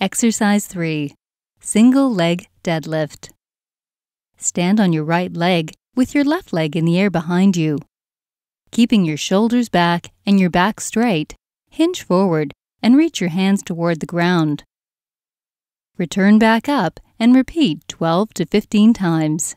Exercise 3 Single Leg Deadlift. Stand on your right leg with your left leg in the air behind you. Keeping your shoulders back and your back straight, hinge forward and reach your hands toward the ground. Return back up and repeat 12 to 15 times.